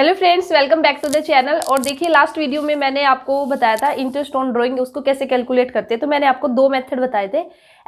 hello friends welcome back to the channel और देखिए last video में मैंने आपको बताया था इंटरेस्ट ऑन ड्राइंग उसको कैसे कैलकुलेट करते हैं तो मैंने आपको दो मेथड बताए थे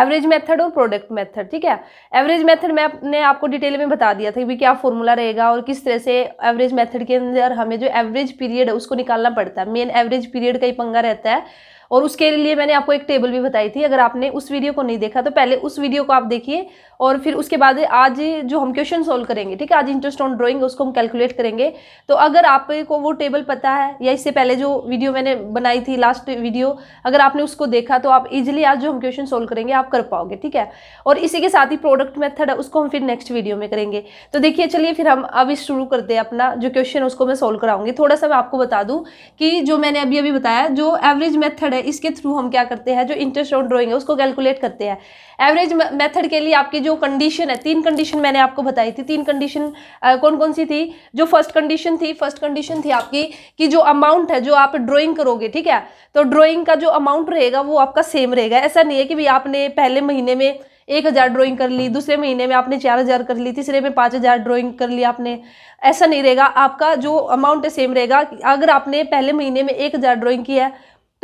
एवरेज मेथड और प्रोडक्ट मेथड ठीक है एवरेज मेथड मैंने आपको डिटेल में बता दिया था कि क्या फॉर्मूला रहेगा और किस तरह से एवरेज मेथड के अंदर हमें जो एवरेज पीरियड है उसको निकालना पड़ता है मेन एवरेज पीरियड का ही पंगा रहता है और उसके लिए मैंने आपको एक टेबल भी बताई थी अगर आपने उस वीडियो को नहीं देखा तो पहले उस वीडियो को आप देखिए और फिर उसके बाद आज जो हम क्वेश्चन सोल्व करेंगे ठीक है आज इंटरेस्ट ऑन ड्राइंग उसको हम कैलकुलेट करेंगे तो अगर आपको वो टेबल पता है या इससे पहले जो वीडियो मैंने बनाई थी लास्ट वीडियो अगर आपने उसको देखा तो आप इजिली आज जो हम क्वेश्चन सोल्व करेंगे आप कर पाओगे ठीक है और इसी के साथ ही प्रोडक्ट मेथड है उसको हम फिर नेक्स्ट वीडियो में करेंगे तो देखिए चलिए फिर हम अभी शुरू करते हैं अपना जो क्वेश्चन है उसको मैं सोल्व कराऊंगी थोड़ा सा मैं आपको बता दूँ कि जो मैंने अभी अभी बताया जो एवरेज मेथड है इसके थ्रू हम क्या करते हैं जो इंटरेस्ट ऑन ड्रॉइंग है उसको कैलकुलेट करते हैं एवरेज मेथड के लिए आपकी जो कंडीशन है तीन कंडीशन मैंने आपको बताई थी तीन कंडीशन कौन कौन सी थी जो फर्स्ट कंडीशन थी फर्स्ट कंडीशन थी आपकी कि जो अमाउंट है जो आप ड्रॉइंग करोगे ठीक है तो ड्रॉइंग का जो अमाउंट रहेगा वो आपका सेम रहेगा ऐसा नहीं है कि भाई आपने पहले महीने में एक हज़ार ड्रॉइंग कर ली दूसरे महीने में आपने चार हज़ार कर ली तीसरे में पाँच हज़ार ड्रॉइंग कर ली आपने ऐसा नहीं रहेगा आपका जो अमाउंट है सेम रहेगा अगर आपने पहले महीने में एक हज़ार ड्रॉइंग की है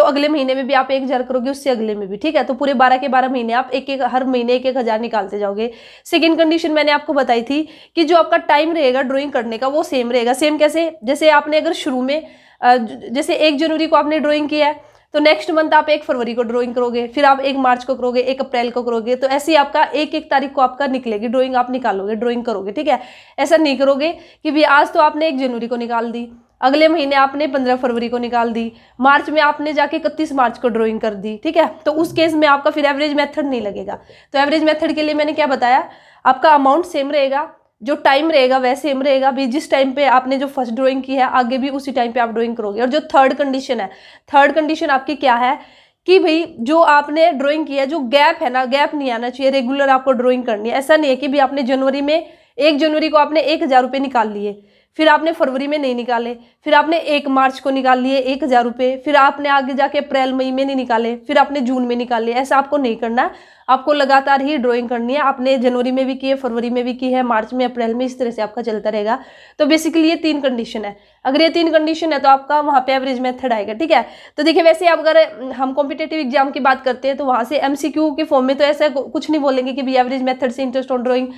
तो अगले महीने में भी आप एक हज़ार करोगे उससे अगले में भी ठीक है तो पूरे बारह के बारह महीने आप एक एक हर महीने एक एक हज़ार निकालते जाओगे सेकेंड कंडीशन मैंने आपको बताई थी कि जो आपका टाइम रहेगा ड्रॉइंग करने का वो सेम रहेगा सेम कैसे जैसे आपने अगर शुरू में जैसे एक जनवरी को आपने ड्रॉइंग किया है तो नेक्स्ट मंथ आप एक फरवरी को ड्राइंग करोगे फिर आप एक मार्च को करोगे एक अप्रैल को करोगे तो ऐसे ही आपका एक एक तारीख को आपका निकलेगी ड्राइंग आप निकालोगे ड्राइंग करोगे ठीक है ऐसा नहीं करोगे कि भाई आज तो आपने एक जनवरी को निकाल दी अगले महीने आपने पंद्रह फरवरी को निकाल दी मार्च में आपने जाके इकतीस मार्च को ड्राइंग कर दी ठीक है तो उस केस में आपका फिर एवरेज मेथड नहीं लगेगा तो एवरेज मेथड के लिए मैंने क्या बताया आपका अमाउंट सेम रहेगा जो टाइम रहेगा वह सेम रहेगा भी जिस टाइम पे आपने जो फर्स्ट ड्राइंग की है आगे भी उसी टाइम पे आप ड्राइंग करोगे और जो थर्ड कंडीशन है थर्ड कंडीशन आपकी क्या है कि भाई जो आपने ड्राइंग किया जो गैप है ना गैप नहीं आना चाहिए रेगुलर आपको ड्राइंग करनी है ऐसा नहीं है कि भाई आपने जनवरी में एक जनवरी को आपने एक हज़ार रुपये निकाल लिए फिर आपने फरवरी में नहीं निकाले फिर आपने एक मार्च को निकाल लिए एक हज़ार रुपये फिर आपने आगे जाके अप्रैल मई में नहीं निकाले फिर आपने जून में निकाले ऐसा आपको नहीं करना है आपको लगातार ही ड्राइंग करनी है आपने जनवरी में भी की है फरवरी में भी की है मार्च में अप्रैल में इस तरह से आपका चलता रहेगा तो बेसिकली ये तीन कंडीशन है अगर ये तीन कंडीशन है तो आपका वहाँ पे एवरेज मेथड आएगा ठीक है तो देखिए वैसे आप अगर हम कॉम्पिटेटिव एग्जाम की बात करते हैं तो वहाँ से एम के फॉर्म में तो ऐसा कुछ नहीं बोलेंगे कि भाई एवरेज मैथड से इंटरेस्ट ऑन ड्रॉइंग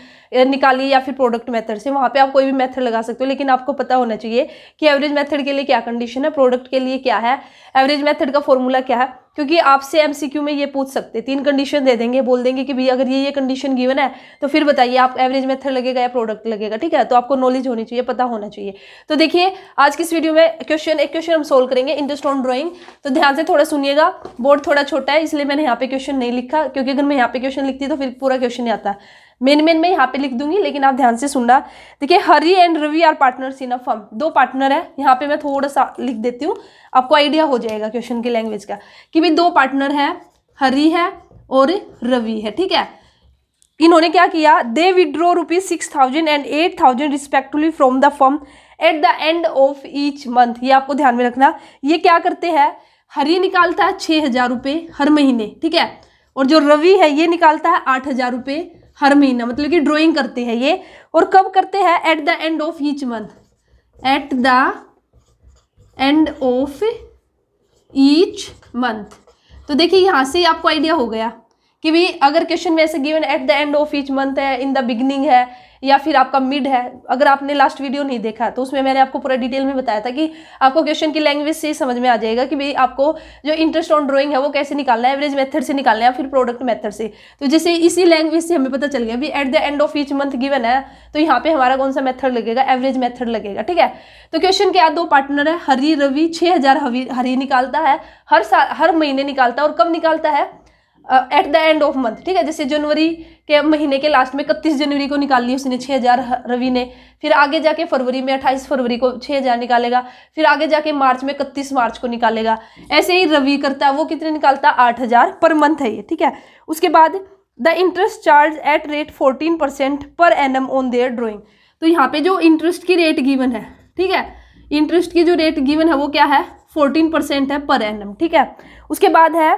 निकालिए या फिर प्रोडक्ट मैथड से वहाँ पर आप कोई भी मैथड लगा सकते हो लेकिन आपको पता होना चाहिए कि एवरेज मैथड के लिए क्या कंडीशन है प्रोडक्ट के लिए क्या है एवरेज मैथड का फॉर्मूला क्या है क्योंकि आपसे एमसीक्यू में ये पूछ सकते तीन कंडीशन दे देंगे बोल देंगे कि भैया अगर ये ये कंडीशन गिवन है तो फिर बताइए आप एवरेज मेथड लगेगा या प्रोडक्ट लगेगा ठीक है तो आपको नॉलेज होनी चाहिए पता होना चाहिए तो देखिए आज की इस वीडियो में क्वेश्चन एक क्वेश्चन हम सोल्व करेंगे इंटरेस्ट ऑन ड्रॉइंग तो ध्यान से थोड़ा सुनिएगा बोर्ड थोड़ा छोटा है इसलिए मैंने यहाँ पे क्वेश्चन नहीं लिखा क्योंकि अगर मैं यहाँ पे क्वेश्चन लिखती तो फिर पूरा क्वेश्चन नहीं आता मेन मेन में यहाँ पे लिख दूंगी लेकिन आप ध्यान से सुनना देखिए Hari and Ravi are partners in a firm दो पार्टनर है यहाँ पे मैं थोड़ा सा लिख देती हूँ आपको आइडिया हो जाएगा क्वेश्चन के लैंग्वेज का कि भाई दो पार्टनर है हरी है और रवि है ठीक है इन्होंने क्या किया they withdrew rupees six thousand and eight thousand respectively from the firm at the end of each month ये आपको ध्यान में रखना ये क्या करते हैं हरी निकालता है छः हज़ार रुपये हर महीने ठीक है और जो रवि है ये निकालता है आठ हज़ार रुपये हर महीना मतलब कि ड्राइंग करते हैं ये और कब करते हैं at the end of each month at the end of each month तो देखिए यहाँ से आपको आइडिया हो गया कि भी अगर क्वेश्चन में ऐसे given at the end of each month है इन द बिगनिंग है या फिर आपका मिड है अगर आपने लास्ट वीडियो नहीं देखा तो उसमें मैंने आपको पूरा डिटेल में बताया था कि आपको क्वेश्चन की लैंग्वेज से ही समझ में आ जाएगा कि भाई आपको जो इंटरेस्ट ऑन ड्राइंग है वो कैसे निकालना है एवरेज मेथड से निकालना है या फिर प्रोडक्ट मेथड से तो जैसे इसी लैंग्वेज से हमें पता चल गया भाई at the end of each month given है तो यहाँ पर हमारा कौन सा मैथड लगेगा एवरेज मेथड लगेगा ठीक है तो क्वेश्चन के आज दो पार्टनर है हरी रवि छः हज़ार हरी निकालता है हर साल हर महीने निकालता है और कब निकालता है at the end of month ठीक है जैसे जनवरी के महीने के लास्ट में इकतीस जनवरी को निकाल ली उसने छः हज़ार रवि ने फिर आगे जाके फरवरी में अट्ठाईस फरवरी को छः हज़ार निकालेगा फिर आगे जाके मार्च में इकतीस मार्च को निकालेगा ऐसे ही रवि करता है वो कितने निकालता है आठ हज़ार पर मंथ है ये ठीक है उसके बाद the interest charge at rate fourteen percent per annum on their drawing तो यहाँ पर जो इंटरेस्ट की रेट गिवन है ठीक है इंटरेस्ट की जो रेट गिवन है वो क्या है फोर्टीन परसेंट है पर एम ठीक है उसके बाद है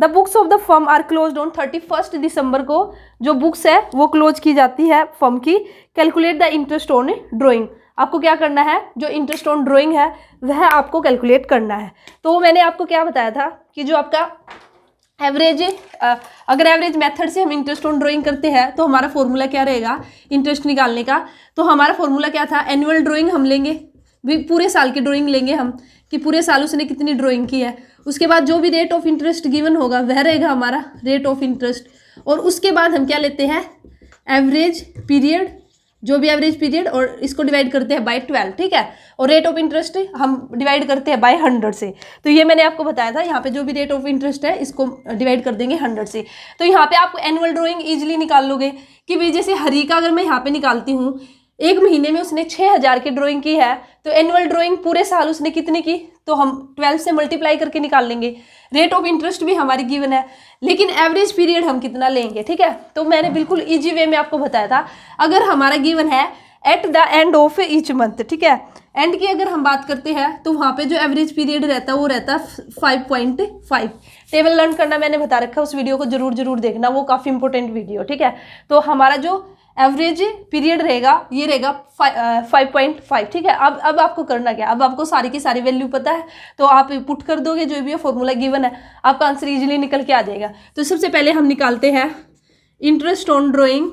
the books of the firm are close on thirty first December को जो बुक्स है वो क्लोज की जाती है फर्म की calculate the interest on drawing आपको क्या करना है जो इंटरेस्ट ऑन ड्रॉइंग है वह आपको कैलकुलेट करना है तो मैंने आपको क्या बताया था कि जो आपका एवरेज अगर एवरेज मेथड से हम इंटरेस्ट ऑन ड्राइंग करते हैं तो हमारा फॉर्मूला क्या रहेगा इंटरेस्ट निकालने का तो हमारा फॉर्मूला क्या था एनुअल ड्राइंग हम लेंगे भी पूरे साल की ड्राइंग लेंगे हम कि पूरे साल उसने कितनी ड्राइंग की है उसके बाद जो भी रेट ऑफ इंटरेस्ट गिवन होगा वह रहेगा हमारा रेट ऑफ इंटरेस्ट और उसके बाद हम क्या लेते हैं एवरेज पीरियड जो भी एवरेज पीरियड और इसको डिवाइड करते हैं बाय ट्वेल्व ठीक है और रेट ऑफ इंटरेस्ट हम डिवाइड करते हैं बाय हंड्रेड से तो ये मैंने आपको बताया था यहाँ पे जो भी रेट ऑफ इंटरेस्ट है इसको डिवाइड कर देंगे हंड्रेड से तो यहाँ पे आप एनुअल ड्राइंग इजीली निकाल लोगे कि भाई जैसे हरी का अगर मैं यहाँ पे निकालती हूँ एक महीने में उसने छः हज़ार की ड्राइंग की है तो एनुअल ड्राइंग पूरे साल उसने कितनी की तो हम ट्वेल्व से मल्टीप्लाई करके निकाल लेंगे रेट ऑफ इंटरेस्ट भी हमारी गिवन है लेकिन एवरेज पीरियड हम कितना लेंगे ठीक है तो मैंने बिल्कुल ईजी वे में आपको बताया था अगर हमारा गिवन है at the end of each month ठीक है एंड की अगर हम बात करते हैं तो वहाँ पे जो एवरेज पीरियड रहता है वो रहता है five point five table learn करना मैंने बता रखा उस वीडियो को जरूर जरूर देखना वो काफ़ी इंपॉर्टेंट वीडियो ठीक है तो हमारा जो एवरेज पीरियड रहेगा ये रहेगा फाइव पॉइंट फाइव ठीक है अब अब आपको करना क्या अब आपको सारी की सारी वैल्यू पता है तो आप पुट कर दोगे जो भी फॉर्मूला गिवन है आपका आंसर ईजिली निकल के आ जाएगा तो सबसे पहले हम निकालते हैं इंटरेस्ट ऑन ड्रॉइंग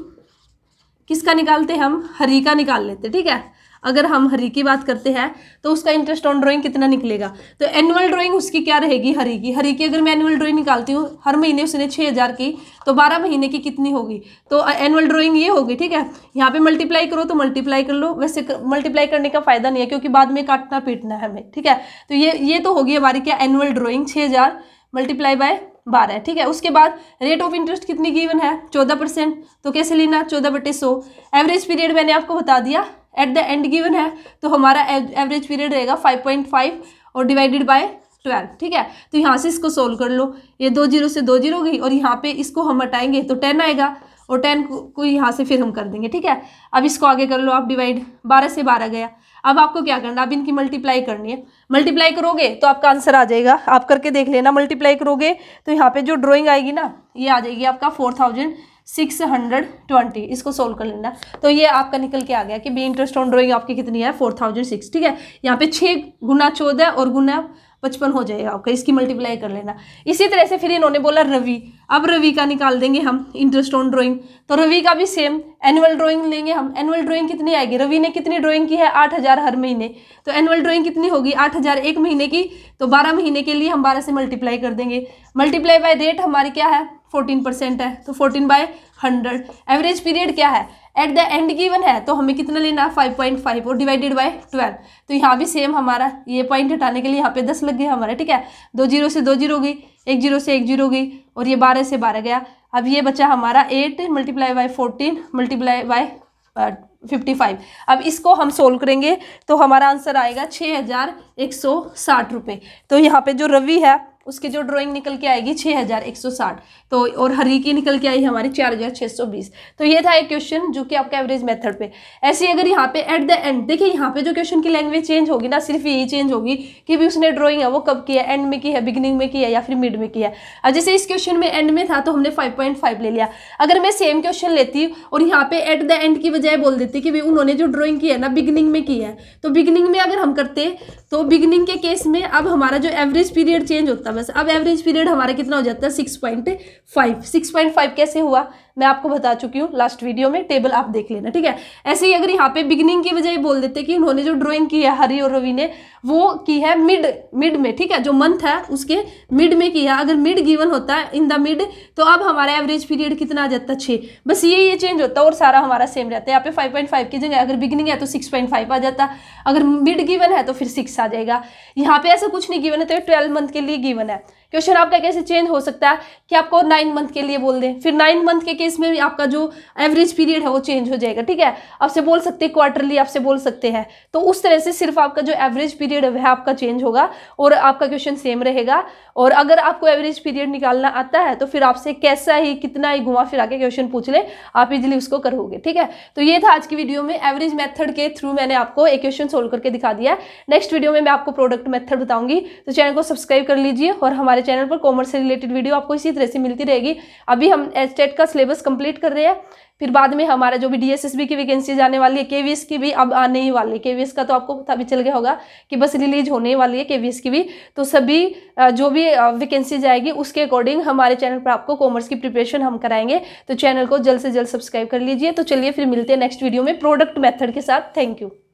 किसका निकालते हम हरी का निकाल लेते ठीक है अगर हम हरी की बात करते हैं तो उसका इंटरेस्ट ऑन ड्राइंग कितना निकलेगा तो एनुअल ड्राइंग उसकी क्या रहेगी हरी की हरी की अगर मैं एनुअल ड्राइंग निकालती हूँ हर महीने उसने छः हज़ार की तो बारह महीने की कितनी होगी तो एनुअल ड्राइंग ये होगी ठीक है यहाँ पे मल्टीप्लाई करो तो मल्टीप्लाई कर लो वैसे कर, मल्टीप्लाई करने का फायदा नहीं है क्योंकि बाद में काटना पीटना है हमें ठीक है तो ये ये तो होगी हमारी क्या एनुअल ड्राइंग छः मल्टीप्लाई बाय बारह ठीक है उसके बाद रेट ऑफ इंटरेस्ट कितनी गिवन है चौदह परसेंट तो कैसे लेना चौदह बटे सौ एवरेज पीरियड मैंने आपको बता दिया एट द एंड गिवन है तो हमारा एवरेज पीरियड रहेगा फाइव पॉइंट फाइव और डिवाइडेड बाय ट्वेल्व ठीक है तो यहाँ से इसको सोल्व कर लो ये दो जीरो से दो जीरो गई और यहाँ पर इसको हम हटाएंगे तो टेन आएगा और टेन को यहाँ से फिर हम कर देंगे ठीक है अब इसको आगे कर लो आप डिवाइड बारह से बारह गया अब आपको क्या करना है अब इनकी मल्टीप्लाई करनी है मल्टीप्लाई करोगे तो आपका आंसर आ जाएगा आप करके देख लेना मल्टीप्लाई करोगे तो यहाँ पे जो ड्राइंग आएगी ना ये आ जाएगी आपका four thousand six hundred twenty इसको सोल्व कर लेना तो ये आपका निकल के आ गया कि बी इंटरेस्ट ऑन ड्रॉइंग आपकी कितनी है फोर थाउजेंड सिक्स ठीक है यहाँ पे छः गुना चौदह और गुना पचपन हो जाएगा आपका इसकी मल्टीप्लाई कर लेना इसी तरह से फिर इन्होंने बोला रवि अब रवि का निकाल देंगे हम इंटरेस्ट ऑन ड्राइंग तो रवि का भी सेम एनुअल ड्राइंग लेंगे हम एनुअल ड्राइंग कितनी आएगी रवि ने कितनी ड्राइंग की है आठ हज़ार हर महीने तो एनुअल ड्राइंग कितनी होगी आठ हज़ार एक महीने की तो बारह महीने के लिए हम बारह से मल्टीप्लाई कर देंगे मल्टीप्लाई बाय रेट हमारी क्या है फोर्टीन परसेंट है तो fourteen by hundred average period क्या है एट द एंड गिवन है तो हमें कितना लेना है फाइव पॉइंट फाइव और डिवाइडेड बाय ट्वेल्व तो यहाँ भी सेम हमारा ये पॉइंट हटाने के लिए यहाँ पे दस लग गया हमारा ठीक है दो जीरो से दो जीरो गई एक जीरो से एक जीरो गई और ये बारह से बारह गया अब ये बचा हमारा eight multiply by fourteen multiply by fifty five अब इसको हम सोल्व करेंगे तो हमारा आंसर आएगा छः हज़ार एक सौ साठ रुपये तो यहाँ पे जो रवि है उसकी जो ड्राइंग निकल के आएगी 6160 तो और हरी की निकल के आई हमारी 4620 तो ये था एक क्वेश्चन जो कि आपका एवरेज मेथड पे ऐसे अगर यहाँ पे एट द एंड देखिए यहाँ पे जो क्वेश्चन की लैंग्वेज चेंज होगी ना सिर्फ यही चेंज होगी कि भी उसने ड्रॉइंग है वो कब किया एंड में किया है बिगिनिंग में किया या फिर मिड में किया अब जैसे इस क्वेश्चन में एंड में था तो हमने फाइव ले लिया अगर मैं सेम क्वेश्चन लेती और यहाँ पे एट द एंड की बजाय बोल देती कि भाई उन्होंने जो ड्रॉइंग किया है ना बिगनिंग में किया है तो बिगनिंग में अगर हम करते तो बिगनिंग के केस में अब हमारा जो एवरेज पीरियड चेंज होता बस अब एवरेज पीरियड हमारा कितना हो जाता है six point five six point five कैसे हुआ मैं आपको बता चुकी हूँ लास्ट वीडियो में टेबल आप देख लेना ठीक है ऐसे ही अगर यहाँ पे बिगनिंग की वजह बोल देते कि उन्होंने जो ड्राइंग की है हरी और रवि ने वो की है मिड मिड में ठीक है जो मंथ है उसके मिड में की है अगर मिड गिवन होता है इन द मिड तो अब हमारा एवरेज पीरियड कितना आ जाता है छः बस ये ये चेंज होता है और सारा हमारा सेम रहता है यहाँ पे फाइव पॉइंट फाइव की जगह अगर बिगनिंग है तो सिक्स पॉइंट फाइव आ जाता अगर मिड गिवन है तो फिर सिक्स आ जाएगा यहाँ पे ऐसा कुछ नहीं गिवन है तो ट्वेल्व मंथ के लिए गिवन है क्वेश्चन आपका कैसे चेंज हो सकता है कि आपको नाइन मंथ के लिए बोल दें फिर नाइन मंथ के केस में भी आपका जो एवरेज पीरियड है वो चेंज हो जाएगा ठीक है आपसे बोल सकते हैं क्वार्टरली आपसे बोल सकते हैं तो उस तरह से सिर्फ आपका जो एवरेज पीरियड है वह आपका चेंज होगा और आपका क्वेश्चन सेम रहेगा और अगर आपको एवरेज पीरियड निकालना आता है तो फिर आपसे कैसा ही कितना ही घुमा फिरा के क्वेश्चन पूछ ले आप इजिली उसको करोगे ठीक है तो ये था आज की वीडियो में एवरेज मेथड के थ्रू मैंने आपको एक क्वेश्चन सोल्व करके दिखा दिया नेक्स्ट वीडियो में मैं आपको प्रोडक्ट मेथड बताऊंगी तो चैनल को सब्सक्राइब कर लीजिए और हमारे चैनल पर कॉमर्स से रिलेटेड वीडियो आपको इसी तरह से मिलती रहेगी अभी हम एस्टेट का सिलेबस कंप्लीट कर रहे हैं फिर बाद में हमारा जो भी डीएसएसबी की वैकेंसी आने वाली है केवीएस की भी अब आने ही वाली है केवीएस का तो आपको पता भी चल गया होगा कि बस रिलीज होने वाली है केवीएस की भी तो सभी जो भी वैकेंसी आएगी उसके अकॉर्डिंग हमारे चैनल पर आपको कॉमर्स की प्रिपरेशन हम कराएंगे तो चैनल को जल्द से जल्द सब्सक्राइब कर लीजिए तो चलिए फिर मिलते हैं नेक्स्ट वीडियो में प्रोडक्ट मेथड के साथ थैंक यू